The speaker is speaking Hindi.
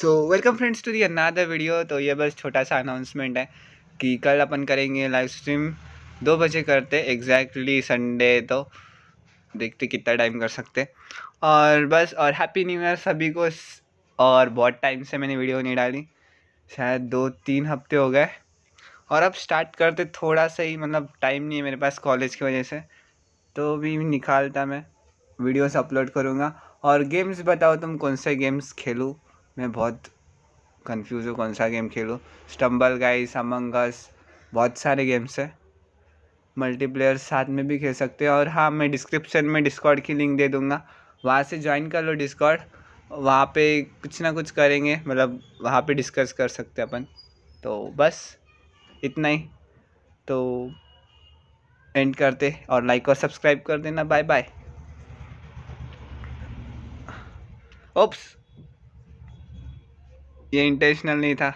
so welcome friends to the another video तो ये बस छोटा सा अनाउंसमेंट है कि कल अपन करेंगे लाइव स्ट्रीम दो बजे करते एग्जैक्टली संडे तो देखते कितना टाइम कर सकते और बस और हैप्पी न्यू ईयर सभी को और बहुत टाइम से मैंने वीडियो नहीं डाली शायद दो तीन हफ्ते हो गए और अब स्टार्ट करते थोड़ा सा ही मतलब टाइम नहीं है मेरे पास कॉलेज की वजह से तो भी निकालता मैं वीडियोस अपलोड करूँगा और गेम्स बताओ तुम कौन से गेम्स खेलूँ मैं बहुत कंफ्यूज हूँ कौन सा गेम खेलूँ स्टम्बल गाइस अमंगस बहुत सारे गेम्स हैं मल्टीप्लेयर साथ में भी खेल सकते हैं और हाँ मैं डिस्क्रिप्शन में डिस्कॉर्ड की लिंक दे दूँगा वहाँ से ज्वाइन कर लो डिस्कॉर्ड वहाँ पे कुछ ना कुछ करेंगे मतलब वहाँ पे डिस्कस कर सकते अपन तो बस इतना ही तो एंड करते और लाइक और सब्सक्राइब कर देना बाय बाय ओप्स ये इंटेंशनल नहीं था